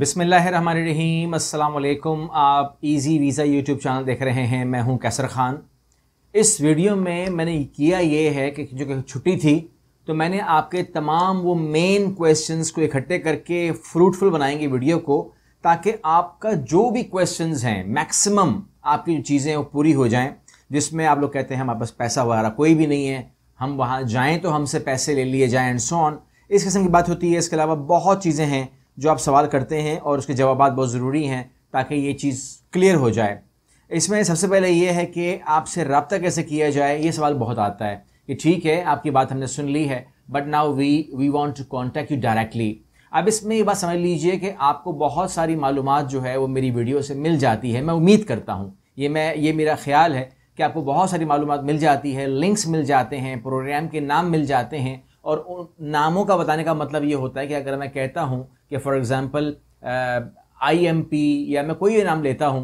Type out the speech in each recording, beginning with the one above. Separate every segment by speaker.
Speaker 1: बिसमीम आप easy visa YouTube channel देख रहे हैं मैं हूं कैसर ख़ान इस वीडियो में मैंने किया ये है कि जो छुट्टी थी तो मैंने आपके तमाम वो मेन क्वेश्चंस को इकट्ठे करके फ्रूटफुल बनाएंगे वीडियो को ताकि आपका जो भी क्वेश्चंस हैं मैक्सिमम आपकी चीज़ें वो पूरी हो जाएँ जिसमें आप लोग कहते हैं हमारे पास पैसा वगैरह कोई भी नहीं है हम वहाँ जाएँ तो हमसे पैसे ले लिए जाएँ एंड सो ऑन इस किस्म की बात होती है इसके अलावा बहुत चीज़ें हैं जो आप सवाल करते हैं और उसके जवाब बहुत ज़रूरी हैं ताकि ये चीज़ क्लियर हो जाए इसमें सबसे पहले ये है कि आपसे रबता कैसे किया जाए ये सवाल बहुत आता है कि ठीक है आपकी बात हमने सुन ली है but now we we want to contact you directly अब इसमें ये बात समझ लीजिए कि आपको बहुत सारी मालूम जो है वो मेरी वीडियो से मिल जाती है मैं उम्मीद करता हूँ ये मैं ये मेरा ख्याल है कि आपको बहुत सारी मालूम मिल जाती है लिंक्स मिल जाते हैं प्रोग्राम के नाम मिल जाते हैं और उन नामों का बताने का मतलब ये होता है कि अगर मैं कहता हूँ कि for example I M P या मैं कोई भी नाम लेता हूँ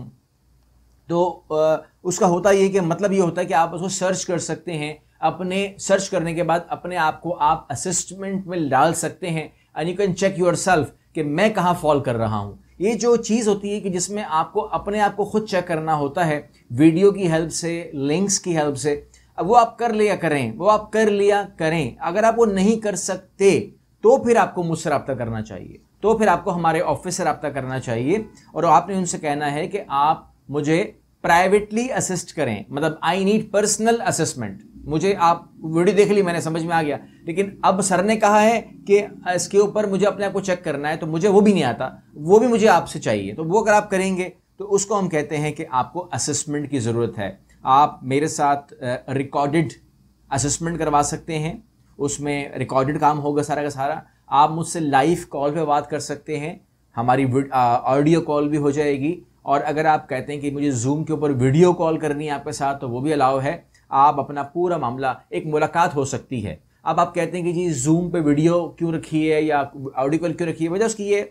Speaker 1: तो आ, uh, उसका होता ये कि मतलब ये होता है कि आप उसको सर्च कर सकते हैं अपने सर्च करने के बाद अपने आप को आप असिस्टमेंट में डाल सकते हैं and you can check yourself कि मैं कहाँ फॉल कर रहा हूँ ये जो चीज़ होती है कि जिसमें आपको अपने आप को खुद चेक करना होता है वीडियो की हेल्प से लिंक्स की हेल्प से अब वो आप कर लिया करें वो आप कर लिया करें अगर आप वो नहीं कर सकते तो फिर आपको मुझसे रबता करना चाहिए तो फिर आपको हमारे ऑफिस से रबता करना चाहिए और आपने उनसे कहना है कि आप मुझे प्राइवेटली असिस्ट करें मतलब आई नीड पर्सनल असिस्टमेंट मुझे आप वीडियो देख ली मैंने समझ में आ गया लेकिन अब सर ने कहा है कि इसके ऊपर मुझे अपने आप को चेक करना है तो मुझे वो भी नहीं आता वो भी मुझे आपसे चाहिए तो वो अगर आप करेंगे तो उसको हम कहते हैं कि आपको असिस्टमेंट की ज़रूरत है आप मेरे साथ रिकॉर्डेड असेसमेंट करवा सकते हैं उसमें रिकॉर्डेड काम होगा सारा का सारा आप मुझसे लाइव कॉल पे बात कर सकते हैं हमारी ऑडियो कॉल भी हो जाएगी और अगर आप कहते हैं कि मुझे जूम के ऊपर वीडियो कॉल करनी है आपके साथ तो वो भी अलाउ है आप अपना पूरा मामला एक मुलाकात हो सकती है अब आप कहते हैं कि जी जूम पे वीडियो क्यों रखी है या ऑडियो कॉल क्यों रखी है वजह उसकी ये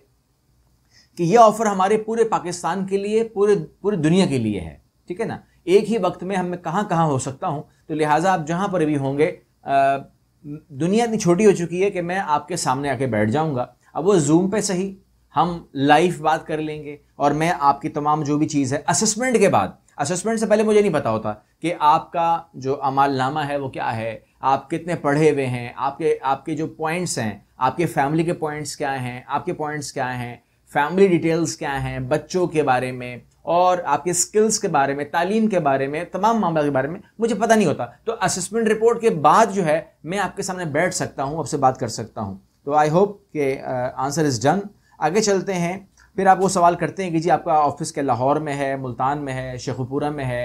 Speaker 1: कि ये ऑफ़र हमारे पूरे पाकिस्तान के लिए पूरे पूरी दुनिया के लिए है ठीक है ना एक ही वक्त में हमें कहाँ कहाँ हो सकता हूँ तो लिहाजा आप जहाँ पर भी होंगे दुनिया इतनी छोटी हो चुकी है कि मैं आपके सामने आके बैठ जाऊँगा अब वो जूम पे सही हम लाइव बात कर लेंगे और मैं आपकी तमाम जो भी चीज़ है असेसमेंट के बाद असेसमेंट से पहले मुझे नहीं पता होता कि आपका जो अमाल नामा है वो क्या है आप कितने पढ़े हुए हैं आपके आपके जो पॉइंट्स हैं आपके फैमिली के पॉइंट्स क्या हैं आपके पॉइंट्स क्या हैं फैमिली डिटेल्स क्या हैं बच्चों के बारे में और आपके स्किल्स के बारे में तालीम के बारे में तमाम मामले के बारे में मुझे पता नहीं होता तो असेसमेंट रिपोर्ट के बाद जो है मैं आपके सामने बैठ सकता हूँ आपसे बात कर सकता हूँ तो आई होप के आंसर इज़ डन आगे चलते हैं फिर आप वो सवाल करते हैं कि जी आपका ऑफिस के लाहौर में है मुल्तान में है शेखुपुरा में है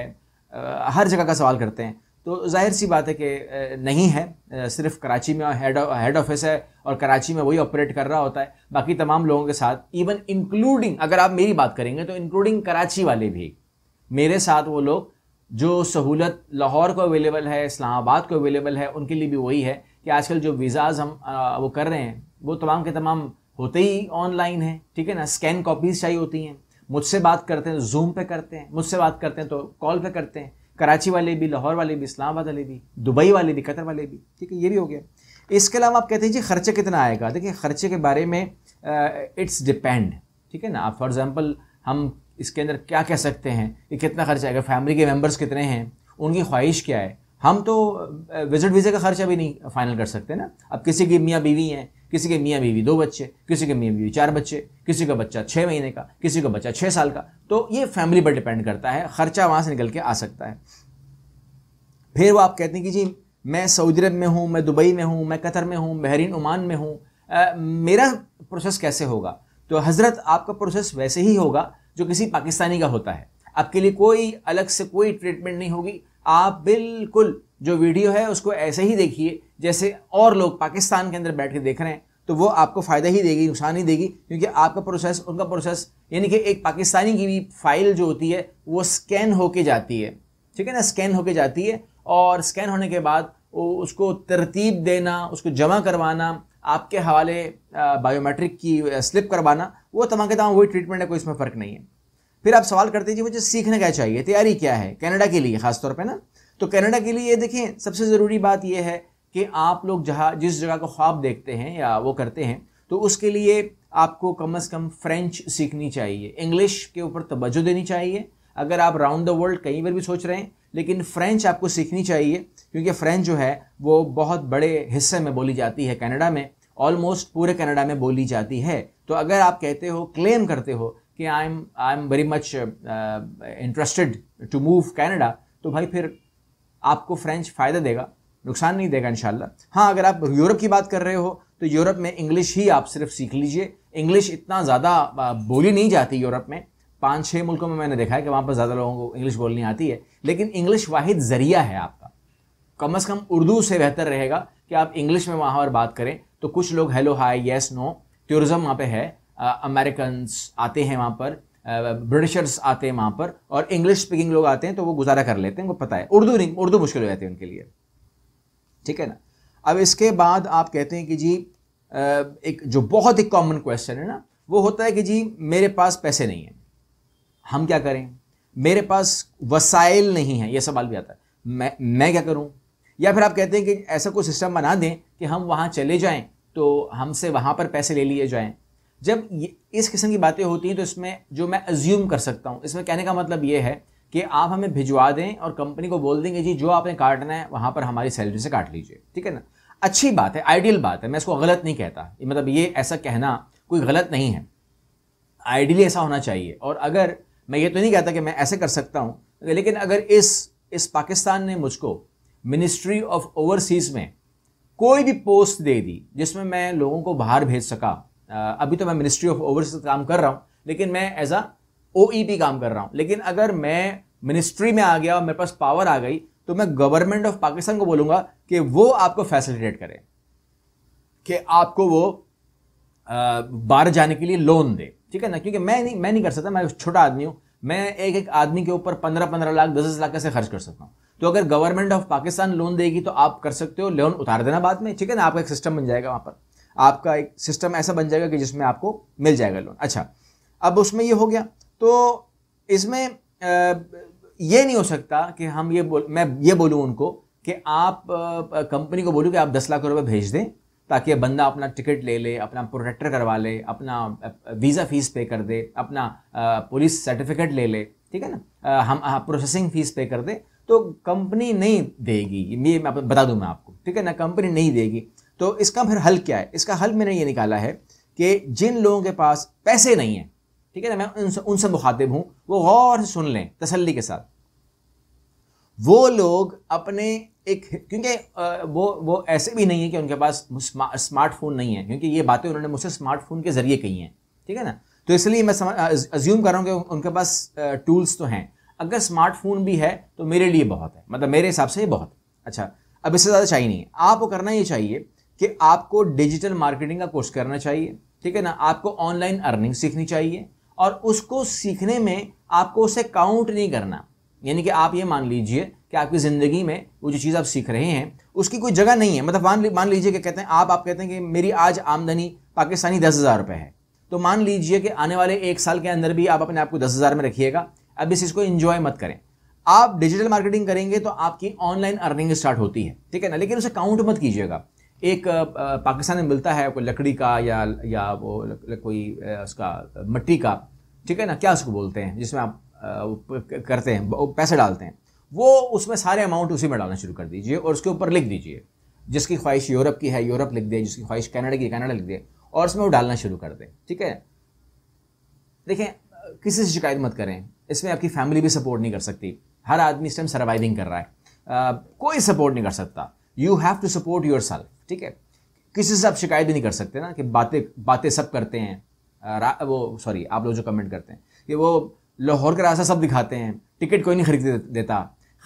Speaker 1: आ, uh, हर जगह का सवाल करते हैं तो जाहिर सी बात है कि नहीं है सिर्फ कराची में हेड हेड ऑफिस है और कराची में वही ऑपरेट कर रहा होता है बाकी तमाम लोगों के साथ इवन इंक्लूडिंग अगर आप मेरी बात करेंगे तो इंक्लूडिंग कराची वाले भी मेरे साथ वो लोग जो सहूलत लाहौर को अवेलेबल है इस्लामाबाद को अवेलेबल है उनके लिए भी वही है कि आजकल जो वीज़ाज़ हम वो कर रहे हैं वो तमाम के तमाम होते ही ऑनलाइन है ठीक है ना स्कैन कॉपीज़ चाहिए होती हैं मुझसे बात करते हैं जूम पे करते हैं मुझसे बात करते हैं तो कॉल पे करते हैं कराची वाले भी लाहौर वाले भी इस्लामाबाद वाले भी दुबई वाले भी कतर वाले भी ठीक है ये भी हो गया इसके अलावा आप कहते हैं जी खर्चा कितना आएगा देखिए खर्चे के बारे में इट्स डिपेंड ठीक है ना आप फॉर एग्ज़ाम्पल हम इसके अंदर क्या कह सकते हैं कि कितना खर्चा आएगा फैमिली के मेम्बर्स कितने हैं उनकी ख्वाहिश क्या है हम तो विजिट वीज़े का खर्चा भी नहीं फाइनल कर सकते ना अब किसी की मियाँ बीवी हैं किसी के मियाँ बीवी दो बच्चे किसी के मियाँ बीवी चार बच्चे किसी का बच्चा छः महीने का किसी का बच्चा छः साल का तो ये फैमिली पर डिपेंड करता है ख़र्चा वहाँ से निकल के आ सकता है फिर वो आप कहते हैं कि जी मैं सऊदी अरब में हूँ मैं दुबई में हूँ मैं कतर में हूँ बहरीन ओमान में हूँ मेरा प्रोसेस कैसे होगा तो हज़रत आपका प्रोसेस वैसे ही होगा जो किसी पाकिस्तानी का होता है आपके लिए कोई अलग से कोई ट्रीटमेंट नहीं होगी आप बिल्कुल जो वीडियो है उसको ऐसे ही देखिए जैसे और लोग पाकिस्तान के अंदर बैठ के देख रहे हैं तो वो आपको फ़ायदा ही देगी नुकसान ही देगी क्योंकि आपका प्रोसेस उनका प्रोसेस यानी कि एक पाकिस्तानी की भी फाइल जो होती है वो स्कैन होके जाती है ठीक है ना स्कैन होके जाती है और स्कैन होने के बाद उसको तरतीब देना उसको जमा करवाना आपके हवाले बायोमेट्रिक की स्लिप करवाना वो तमाम के तमाम वही ट्रीटमेंट है कोई इसमें फ़र्क नहीं है फिर आप सवाल करते जी मुझे सीखने क्या चाहिए तैयारी क्या है कनाडा के लिए ख़ासतौर पर ना तो कनाडा के लिए ये देखें सबसे ज़रूरी बात यह है कि आप लोग जहाँ जिस जगह का ख्वाब देखते हैं या वो करते हैं तो उसके लिए आपको कम अज़ कम फ्रेंच सीखनी चाहिए इंग्लिश के ऊपर तोज्जो देनी चाहिए अगर आप राउंड द वर्ल्ड कहीं पर भी सोच रहे हैं लेकिन फ्रेंच आपको सीखनी चाहिए क्योंकि फ्रेंच जो है वो बहुत बड़े हिस्से में बोली जाती है कनाडा में ऑलमोस्ट पूरे कनाडा में बोली जाती है तो अगर आप कहते हो क्लेम करते हो कि I am I am very much interested to move Canada तो भाई फिर आपको फ्रेंच फ़ायदा देगा नुकसान नहीं देगा इन हाँ अगर आप यूरोप की बात कर रहे हो तो यूरोप में इंग्लिश ही आप सिर्फ सीख लीजिए इंग्लिश इतना ज़्यादा बोली नहीं जाती यूरोप में पाँच छः मुल्कों में मैंने देखा है कि वहाँ पर ज़्यादा लोगों को इंग्लिश बोलनी आती है लेकिन इंग्लिश वाहिद ज़रिया है आपका कम अज़ कम उर्दू से बेहतर रहेगा कि आप इंग्लिश में वहाँ पर बात करें तो कुछ लोग hello hi yes no tourism वहाँ पर है अमेरिकन्स आते हैं वहाँ पर ब्रिटिशर्स आते हैं वहाँ पर और इंग्लिश स्पीकिंग लोग आते हैं तो वो गुजारा कर लेते हैं उनको पता है उर्दू नहीं उर्दू मुश्किल हो जाती है उनके लिए ठीक है ना अब इसके बाद आप कहते हैं कि जी एक जो बहुत ही कॉमन क्वेश्चन है ना वो होता है कि जी मेरे पास पैसे नहीं हैं हम क्या करें मेरे पास वसाइल नहीं है यह सवाल भी आता है मैं मैं क्या करूं या फिर आप कहते हैं कि ऐसा कोई सिस्टम बना दें कि हम वहाँ चले जाएं तो हमसे वहाँ पर पैसे ले लिए जाएं जब इस किस्म की बातें होती हैं तो इसमें जो मैं अज्यूम कर सकता हूँ इसमें कहने का मतलब ये है कि आप हमें भिजवा दें और कंपनी को बोल देंगे जी जो आपने काटना है वहाँ पर हमारी सैलरी से काट लीजिए ठीक है ना अच्छी बात है आइडियल बात है मैं इसको गलत नहीं कहता मतलब ये ऐसा कहना कोई गलत नहीं है आइडियली ऐसा होना चाहिए और अगर मैं ये तो नहीं कहता कि मैं ऐसे कर सकता हूँ लेकिन अगर इस इस पाकिस्तान ने मुझको मिनिस्ट्री ऑफ ओवरसीज़ में कोई भी पोस्ट दे दी जिसमें मैं लोगों को बाहर भेज सका अभी तो मैं मिनिस्ट्री ऑफ ओवरसीज काम कर रहा हूँ लेकिन मैं एज अ ओ काम कर रहा हूँ लेकिन अगर मैं मिनिस्ट्री में आ गया और मेरे पास पावर आ गई तो मैं गवर्नमेंट ऑफ पाकिस्तान को बोलूँगा कि वो आपको फैसिलिटेट करें कि आपको वो बाहर जाने के लिए लोन दे ठीक है ना क्योंकि मैं नहीं मैं नहीं कर सकता मैं छोटा आदमी हूँ मैं एक एक आदमी के ऊपर पंद्रह पंद्रह लाख दस दस लाख कैसे खर्च कर सकता हूँ तो अगर गवर्नमेंट ऑफ पाकिस्तान लोन देगी तो आप कर सकते हो लोन उतार देना बाद में ठीक है ना आपका एक सिस्टम बन जाएगा वहाँ पर आपका एक सिस्टम ऐसा बन जाएगा कि जिसमें आपको मिल जाएगा लोन अच्छा अब उसमें ये हो गया तो इसमें ये नहीं हो सकता कि हम ये बोल मैं ये बोलूँ उनको कि आप कंपनी को बोलूँ कि आप दस लाख रुपये भेज दें ताकि बंदा अपना टिकट ले ले अपना प्रोटेक्टर करवा ले अपना वीज़ा फ़ीस पे कर दे अपना पुलिस सर्टिफिकेट ले ले ठीक है ना हम प्रोसेसिंग फ़ीस पे कर दे तो कंपनी नहीं देगी ये मैं बता दूं मैं आपको ठीक है ना कंपनी नहीं देगी तो इसका फिर हल क्या है इसका हल मैंने ये निकाला है कि जिन लोगों के पास पैसे नहीं हैं ठीक है ना मैं उनसे उनसे मुखातिब हूँ वो गौर से सुन लें तसल्ली के साथ वो लोग अपने एक क्योंकि वो वो ऐसे भी नहीं है कि उनके पास स्मार्टफोन नहीं है क्योंकि ये बातें उन्होंने मुझसे स्मार्टफोन के ज़रिए कही हैं ठीक है ना तो इसलिए मैं अज्यूम कर रहा हूँ कि उनके पास टूल्स तो हैं अगर स्मार्टफोन भी है तो मेरे लिए बहुत है मतलब मेरे हिसाब से बहुत अच्छा अब इससे ज़्यादा चाहिए नहीं है आपको करना ये चाहिए कि आपको डिजिटल मार्केटिंग का कोर्स करना चाहिए ठीक है ना आपको ऑनलाइन अर्निंग सीखनी चाहिए और उसको सीखने में आपको उसे काउंट नहीं करना यानी कि आप ये मान लीजिए कि आपकी ज़िंदगी में वो जो चीज़ आप सीख रहे हैं उसकी कोई जगह नहीं है मतलब मान मान लीजिए कि कहते हैं आप आप कहते हैं कि मेरी आज आमदनी पाकिस्तानी दस हज़ार रुपये है तो मान लीजिए कि आने वाले एक साल के अंदर भी आप अपने आप को दस हज़ार में रखिएगा अब इस चीज़ को इन्जॉय मत करें आप डिजिटल मार्केटिंग करेंगे तो आपकी ऑनलाइन अर्निंग स्टार्ट होती है ठीक है ना लेकिन उसे काउंट मत कीजिएगा एक पाकिस्तान में मिलता है कोई लकड़ी का या या वो कोई उसका मट्टी का ठीक है ना क्या उसको बोलते हैं जिसमें आप करते हैं पैसे डालते हैं वो उसमें सारे अमाउंट उसी में डालना शुरू कर दीजिए और उसके ऊपर लिख दीजिए जिसकी ख्वाहिश यूरोप की है यूरोप लिख दे जिसकी ख्वाहिश कनाडा की कनाडा लिख दे और उसमें वो डालना शुरू कर दें ठीक है देखें किसी से शिकायत मत करें इसमें आपकी फैमिली भी सपोर्ट नहीं कर सकती हर आदमी इस टाइम सर्वाइविंग कर रहा है आ, कोई सपोर्ट नहीं कर सकता you have to support yourself ठीक है किसी से आप शिकायत भी नहीं कर सकते ना कि बातें बातें सब करते हैं वो सॉरी आप लोग जो कमेंट करते हैं कि वो लाहौर का रास्ता सब दिखाते हैं टिकट कोई नहीं खरीद देता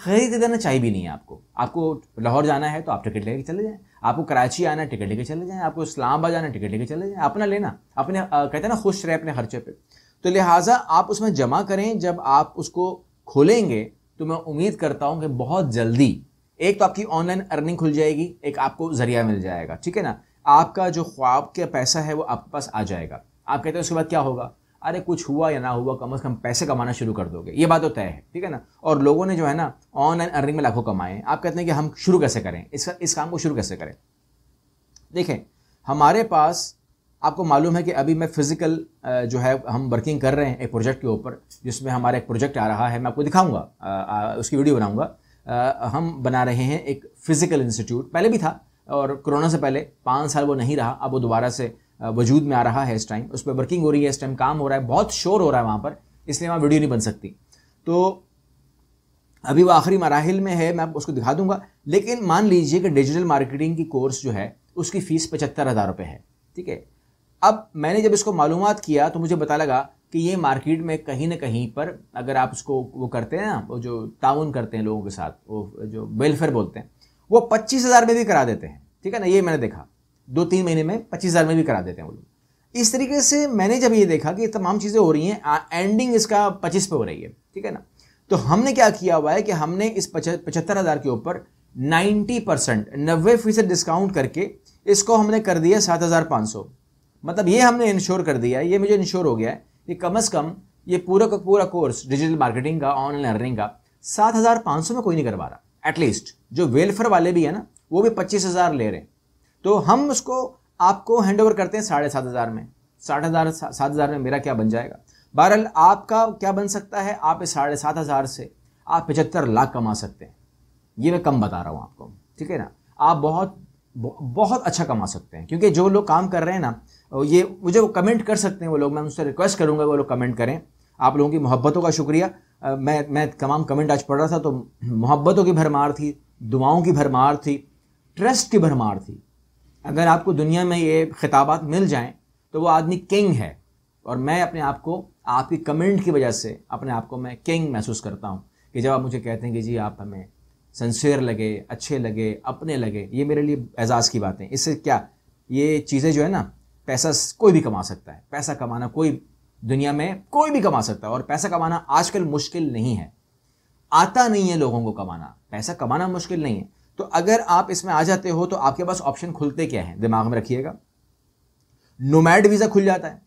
Speaker 1: खरीद देना चाहिए भी नहीं है आपको आपको लाहौर जाना है तो आप टिकट लेके चले जाएँ आपको कराची आना है टिकट लेके चले जाएँ आपको इस्लामाबाद जाना है टिकट लेके चले जाएँ अपना लेना अपने आ, कहते हैं ना खुश रहे अपने खर्चे पर तो लिहाजा आप उसमें जमा करें जब आप उसको खोलेंगे तो मैं उम्मीद करता हूँ कि बहुत जल्दी एक तो आपकी ऑनलाइन अर्निंग खुल जाएगी एक आपको जरिया मिल जाएगा ठीक है ना आपका जो ख्वाब का पैसा है वो आपके पास आ जाएगा आप कहते हैं उसके बाद क्या होगा अरे कुछ हुआ या ना हुआ कम अज़ कम पैसे कमाना शुरू कर दोगे ये बात तो तय है ठीक है ना और लोगों ने जो है ना ऑनलाइन अर्निंग में लाखों कमाए आप कहते हैं कि हम शुरू कैसे करें इस इस काम को शुरू कैसे करें देखें हमारे पास आपको मालूम है कि अभी मैं फिज़िकल जो है हम वर्किंग कर रहे हैं एक प्रोजेक्ट के ऊपर जिसमें हमारा एक प्रोजेक्ट आ रहा है मैं आपको दिखाऊंगा उसकी वीडियो बनाऊंगा हम बना रहे हैं एक फ़िज़िकल इंस्टीट्यूट पहले भी था और कोरोना से पहले पाँच साल वो नहीं रहा अब वो दोबारा से वजूद में आ रहा है इस टाइम उस पर वर्किंग हो रही है इस टाइम काम हो रहा है बहुत शोर हो रहा है वहाँ पर इसलिए वहाँ वीडियो नहीं बन सकती तो अभी वो आखिरी मराहल में है मैं उसको दिखा दूंगा लेकिन मान लीजिए कि डिजिटल मार्केटिंग की कोर्स जो है उसकी फ़ीस पचहत्तर हज़ार रुपये है ठीक है अब मैंने जब इसको मालूम किया तो मुझे पता लगा कि ये मार्केट में कहीं ना कहीं पर अगर आप उसको वो करते हैं ना वो जो ताउन करते हैं लोगों के साथ वो जो वेलफेयर बोलते हैं वो पच्चीस हज़ार में भी करा देते हैं ठीक है ना ये मैंने देखा दो तीन महीने में पच्चीस हज़ार में भी करा देते हैं वो लोग इस तरीके से मैंने जब ये देखा कि तमाम चीज़ें हो रही हैं एंडिंग इसका पच्चीस पे हो रही है ठीक है ना तो हमने क्या किया हुआ है कि हमने इस पचहत्तर हज़ार के ऊपर नाइन्टी परसेंट नब्बे फीसद डिस्काउंट करके इसको हमने कर दिया सात हज़ार पाँच सौ मतलब ये हमने इंश्योर कर दिया ये मुझे इंश्योर हो गया है कि कम अज़ कम ये पूरा का पूरा कोर्स डिजिटल मार्केटिंग का ऑनलाइन लर्निंग का सात हज़ार पाँच सौ में कोई नहीं करवा रहा एटलीस्ट जो वेलफेयर वाले भी हैं ना वो भी पच्चीस हज़ार ले रहे हैं तो हम उसको आपको हैंड ओवर करते हैं साढ़े सात हज़ार में साठ हज़ार सात हज़ार में मेरा क्या बन जाएगा बहरहाल आपका क्या बन सकता है आप इस साढ़े सात हज़ार से आप पचहत्तर लाख कमा सकते हैं ये मैं कम बता रहा हूँ आपको ठीक है ना आप बहुत बहुत अच्छा कमा सकते हैं क्योंकि जो लोग काम कर रहे हैं ना और ये मुझे वो कमेंट कर सकते हैं वो लोग मैं उनसे रिक्वेस्ट करूँगा वो लोग कमेंट करें आप लोगों की मोहब्बतों का शुक्रिया मैं मैं तमाम कमेंट आज पढ़ रहा था तो मोहब्बतों की भरमार थी दुआओं की भरमार थी ट्रस्ट की भरमार थी अगर आपको दुनिया में ये खिताबात मिल जाएं तो वो आदमी किंग है और मैं अपने आप को आपकी कमेंट की वजह से अपने आप को मैं किंग महसूस करता हूँ कि जब आप मुझे कहते हैं कि जी आप हमें सन्सेयर लगे अच्छे लगे अपने लगे ये मेरे लिए एजाज़ की बातें इससे क्या ये चीज़ें जो है ना पैसा कोई भी कमा सकता है पैसा कमाना कोई दुनिया में कोई भी कमा सकता है और पैसा कमाना आजकल मुश्किल नहीं है आता नहीं है लोगों को कमाना पैसा कमाना मुश्किल नहीं है तो अगर आप इसमें आ जाते हो तो आपके पास ऑप्शन खुलते क्या हैं दिमाग में रखिएगा नोमैड वीज़ा खुल जाता है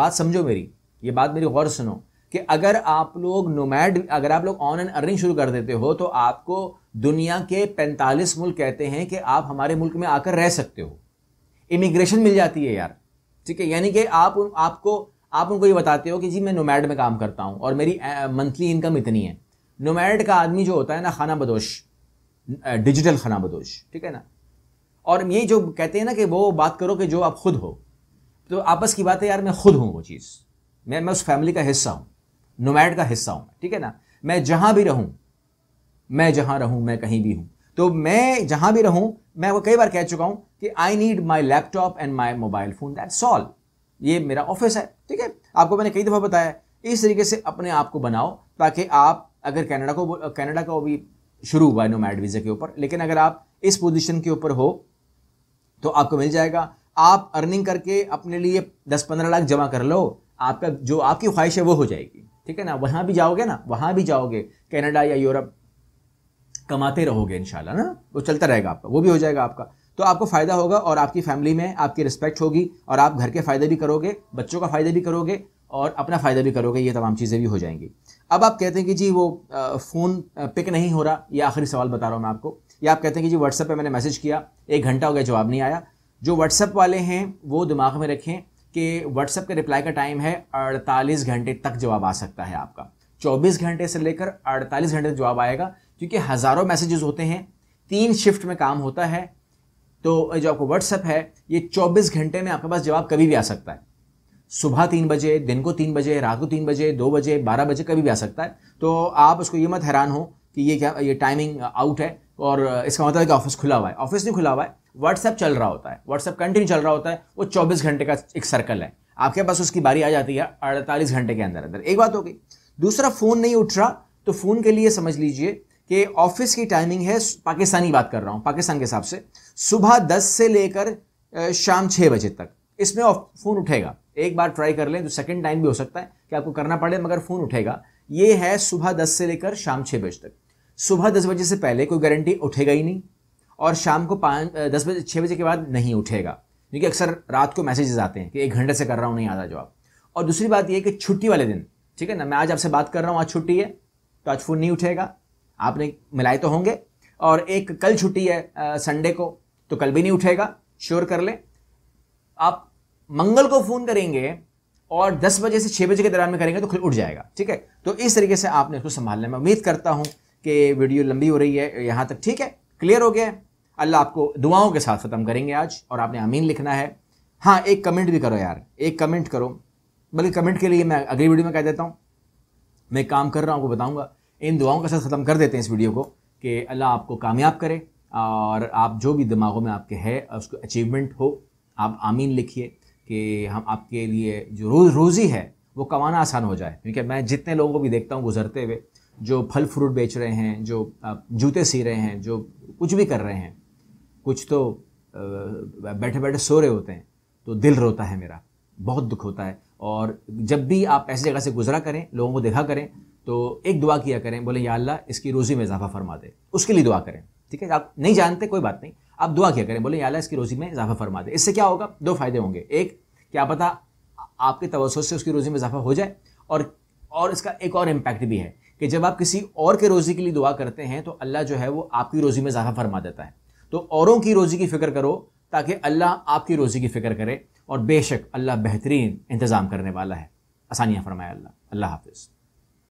Speaker 1: बात समझो मेरी ये बात मेरी गौर सुनो कि अगर आप लोग नोमैड अगर आप लोग ऑन एंड अर्निंग शुरू कर देते हो तो आपको दुनिया के 45 मुल्क कहते हैं कि आप हमारे मुल्क में आकर रह सकते हो इमिग्रेशन मिल जाती है यार ठीक है यानी कि आप उन आपको आप उनको ये बताते हो कि जी मैं नोमैड में काम करता हूँ और मेरी मंथली इनकम इतनी है नोमैड का आदमी जो होता है ना खाना बदोश डिजिटल खाना बदोश ठीक है ना और ये जो कहते हैं ना कि वो बात करो कि जो आप खुद हो तो आपस की बात है यार मैं खुद हूँ वो चीज़ मैं मैं उस फैमिली का हिस्सा हूँ नोमैड का हिस्सा हूँ ठीक है ना मैं जहाँ भी रहूँ मैं जहाँ रहूँ मैं कहीं भी हूँ तो मैं जहां भी रहूं मैं वो कई बार कह चुका हूं कि I need my laptop and my mobile phone that's all ये मेरा ऑफिस है ठीक है आपको मैंने कई दफ़ा बताया इस तरीके से अपने आप को बनाओ ताकि आप अगर कनाडा को कनाडा का भी शुरू हुआ है नोमैड वीज़ा के ऊपर लेकिन अगर आप इस पोजीशन के ऊपर हो तो आपको मिल जाएगा आप अर्निंग करके अपने लिए दस पंद्रह लाख जमा कर लो आपका जो आपकी ख्वाहिश है वो हो जाएगी ठीक है ना वहाँ भी जाओगे ना वहाँ भी जाओगे कनाडा या यूरोप कमाते रहोगे इनशाला ना वो चलता रहेगा आपका वो भी हो जाएगा आपका तो आपको फ़ायदा होगा और आपकी फैमिली में आपकी रिस्पेक्ट होगी और आप घर के फ़ायदे भी करोगे बच्चों का फ़ायदा भी करोगे और अपना फ़ायदा भी करोगे ये तमाम चीज़ें भी हो जाएंगी अब आप कहते हैं कि जी वो फ़ोन पिक नहीं हो रहा ये आखिरी सवाल बता रहा हूँ मैं आपको या आप कहते हैं कि जी व्हाट्सएप पे मैंने मैसेज किया एक घंटा हो गया जवाब नहीं आया जो व्हाट्सएप वाले हैं वो दिमाग में रखें कि व्हाट्सएप के रिप्लाई का टाइम है अड़तालीस घंटे तक जवाब आ सकता है आपका चौबीस घंटे से लेकर अड़तालीस घंटे तक जवाब आएगा क्योंकि हज़ारों मैसेजेस होते हैं तीन शिफ्ट में काम होता है तो जो आपको व्हाट्सएप है ये 24 घंटे में आपके पास जवाब कभी भी आ सकता है सुबह तीन बजे दिन को तीन बजे रात को तीन बजे दो बजे बारह बजे कभी भी आ सकता है तो आप उसको ये मत हैरान हो कि ये क्या ये टाइमिंग आउट है और इसका मतलब है कि ऑफिस खुला हुआ है ऑफिस नहीं खुला हुआ है व्हाट्सएप चल रहा होता है व्हाट्सएप कंटिन्यू चल रहा होता है वो चौबीस घंटे का एक सर्कल है आपके पास उसकी बारी आ जाती है अड़तालीस घंटे के अंदर अंदर एक बात हो गई दूसरा फ़ोन नहीं उठ रहा तो फ़ोन के लिए समझ लीजिए कि ऑफिस की टाइमिंग है पाकिस्तानी बात कर रहा हूँ पाकिस्तान के हिसाब से सुबह दस से लेकर शाम छः बजे तक इसमें फ़ोन उठेगा एक बार ट्राई कर लें तो सेकेंड टाइम भी हो सकता है कि आपको करना पड़े मगर फ़ोन उठेगा ये है सुबह दस से लेकर शाम छः बजे तक सुबह दस बजे से पहले कोई गारंटी उठेगा ही नहीं और शाम को पाँच दस बजे छः बजे के बाद नहीं उठेगा क्योंकि अक्सर रात को मैसेजेस आते हैं कि एक घंटे से कर रहा हूँ नहीं आता जवाब और दूसरी बात यह कि छुट्टी वाले दिन ठीक है ना मैं आज आपसे बात कर रहा हूँ आज छुट्टी है तो आज फ़ोन नहीं उठेगा आपने मिलाए तो होंगे और एक कल छुट्टी है संडे को तो कल भी नहीं उठेगा श्योर कर लें आप मंगल को फ़ोन करेंगे और 10 बजे से 6 बजे के दौरान में करेंगे तो खुल उठ जाएगा ठीक है तो इस तरीके से आपने उसको संभालना में उम्मीद करता हूँ कि वीडियो लंबी हो रही है यहाँ तक ठीक है क्लियर हो गया है अल्लाह आपको दुआओं के साथ ख़त्म करेंगे आज और आपने अमीन लिखना है हाँ एक कमेंट भी करो यार एक कमेंट करो बल्कि कमेंट के लिए मैं अगली वीडियो में कह देता हूँ मैं काम कर रहा हूँ आपको बताऊँगा इन दुआओं के साथ ख़त्म कर देते हैं इस वीडियो को कि अल्लाह आपको कामयाब करे और आप जो भी दिमागों में आपके है उसको अचीवमेंट हो आप आमीन लिखिए कि हम आपके लिए जो रोज़ रोज़ी है वो कमाना आसान हो जाए क्योंकि मैं जितने लोगों को भी देखता हूँ गुजरते हुए जो फल फ्रूट बेच रहे हैं जो जूते सी रहे हैं जो कुछ भी कर रहे हैं कुछ तो बैठे बैठे सो रहे होते हैं तो दिल रोता है मेरा बहुत दुख होता है और जब भी आप ऐसी जगह से गुजरा करें लोगों को देखा करें तो एक दुआ किया करें बोले या अल्लाह इसकी रोज़ी में इजाफा फरमा दे उसके लिए दुआ करें ठीक है आप नहीं जानते कोई बात नहीं आप दुआ किया करें बोले या अल्लाह इसकी रोज़ी में इजाफा फरमा दे इससे क्या होगा दो फ़ायदे होंगे एक क्या पता आपके तवसत से उसकी रोज़ी में इजाफा हो जाए और और इसका एक और इम्पैक्ट भी है कि जब आप किसी और के रोज़ी के लिए दुआ करते हैं तो अल्लाह जो है वो आपकी रोज़ी में इजाफा फरमा देता है तो औरों की रोज़ी की फ़िक्र करो ताकि अल्लाह आपकी रोज़ी की फ़िक्र करे और बेशक अल्लाह बेहतरीन इंतज़ाम करने वाला है आसानियाँ फरमाए अल्लाह अल्लाह हाफिज़